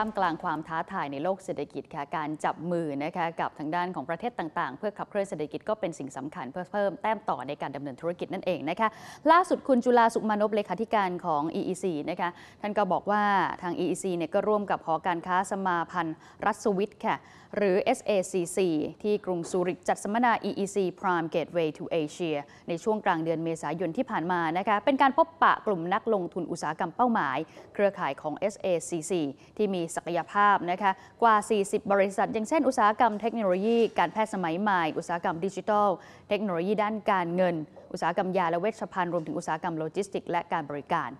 ามกลางความท้าทายในโลกเศรษฐกิจค่ะ การจับมือนะคะกับทางด้านของประเทศต่าง ๆ เพื่อขับเคลื่อนเศรษฐกิจก็เป็นสิ่งสำคัญ เพื่อเพิ่มแต้มต่อในการดำเนินธุรกิจนั่นเองนะคะล่าสุดคุณจุลาสุมานพเลขาธิการของ EEC นะคะท่านก็บอกว่าทาง EEC เนี่ยก็ร่วมกับหอการค้าสมาพันธ์รัสสวิตค่ะหรือ SACC ที่กรุงซูริกจัดสัมมนา EEC Prime Gateway to Asia ในช่วงกลางเดือนเมษายนที่ผ่านมานะคะเป็นการพบปะกลุ่มนักลงทุนอุตสาหกรรมเป้าหมายเครือข่ายของ SACC ที่มีศักยภาพนะคะกว่า 40 บริษัท อย่างเช่น อุตสาหกรรมเทคโนโลยี การแพทย์สมัยใหม่ อุตสาหกรรมดิจิทัล เทคโนโลยีด้านการเงิน อุตสาหกรรมยาและเวชภัณฑ์ รวมถึงอุตสาหกรรมโลจิสติกและการบริการ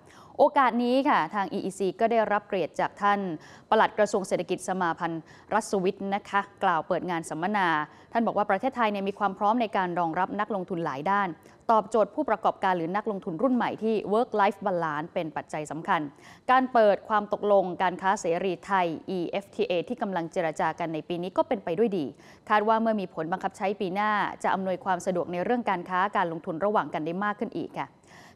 โอกาสนี้ค่ะ ทาง EEC ก็ได้รับเกียรติจากท่าน ปลัดกระทรวงเศรษฐกิจสมาพันธ์รัสวิทนะคะ กล่าวเปิดงานสัมมนา ท่านบอกว่าประเทศไทยเนี่ยมีความพร้อมในการรองรับนักลงทุนหลายด้าน ตอบโจทย์ผู้ประกอบการหรือนักลงทุนรุ่นใหม่ที่ work life balance เป็นปัจจัยสำคัญ การเปิดความตกลงการค้าเสรีไทย EFTA ที่กำลังเจรจากันในปีนี้ก็เป็นไปด้วยดี คาดว่าเมื่อมีผลบังคับใช้ปีหน้าจะอำนวยความสะดวกในเรื่องการค้าการลงทุนระหว่างกันได้มากขึ้นอีกค่ะ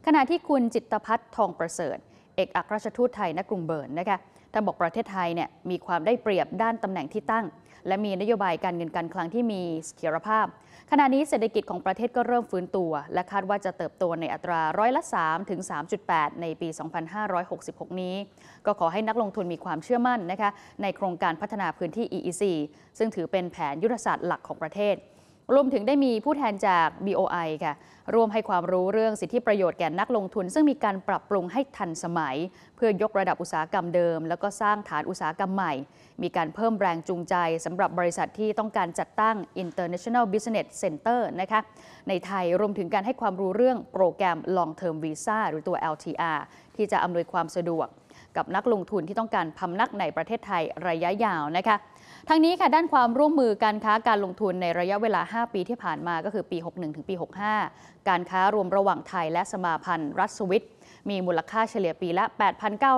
ขณะที่คุณจิตพัฒน์ทองประเสริฐ เอกอัครราชทูตไทยณกรุงเบิร์นนะคะท่านบอกประเทศไทยเนี่ยมีความได้เปรียบด้านตำแหน่งที่ตั้ง และมีนโยบายการเงินการคลังที่มีเสถียรภาพ ขณะนี้เศรษฐกิจของประเทศก็เริ่มฟื้นตัว และคาดว่าจะเติบโตในอัตราร้อยละ 3 ถึง 3.8 ในปี 2566 นี้ ก็ขอให้นักลงทุนมีความเชื่อมั่นนะคะในโครงการพัฒนาพื้นที่ EEC ซึ่งถือเป็นแผนยุทธศาสตร์หลักของประเทศรวมถึงได้มีผู้แทนจาก BOI ค่ะร่วมให้ความรู้เรื่องสิทธิประโยชน์แก่นักลงทุน ซึ่งมีการปรับปรุงให้ทันสมัย เพื่อยกระดับอุตสาหกรรมเดิม แล้วก็สร้างฐานอุตสาหกรรมใหม่ มีการเพิ่มแรงจูงใจสำหรับบริษัทที่ต้องการจัดตั้ง International Business Center นะคะ ในไทย รวมถึงการให้ความรู้เรื่องโปรแกรม Long Term Visa หรือตัว LTR ที่จะอำนวยความสะดวกกับนักลงทุนที่ต้องการพำนักในประเทศไทยระยะยาวนะคะทั้งนี้ค่ะด้านความร่วมมือการค้าการลงทุนในระยะเวลา 5 ปีที่ผ่านมาก็คือปี 61ถึงปี65 การค้ารวมระหว่างไทยและสมาพันธ์รัสสวิต มีมูลค่าเฉลี่ยปีละ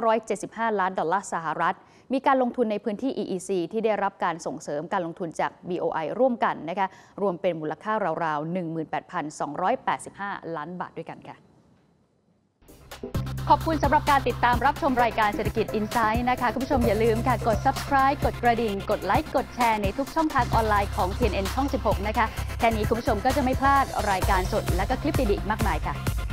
8,975 ล้านดอลลาร์สหรัฐ มีการลงทุนในพื้นที่ EEC ที่ได้รับการส่งเสริมการลงทุนจาก BOI ร่วมกันนะคะรวมเป็นมูลค่าราวๆ18,285 ล้านบาทด้วยกันค่ะขอบคุณสำหรับการติดตามรับชมรายการเศรษฐกิจอินไซด์นะคะคุณผู้ชมอย่าลืมค่ะกด subscribe กดกระดิ่ง กดไลค์ กดแชร์ในทุกช่องทางออนไลน์ของ TNN ช่อง 16 นะคะแค่นี้คุณผู้ชมก็จะไม่พลาดรายการสดและก็คลิปดีๆ มากมายค่ะ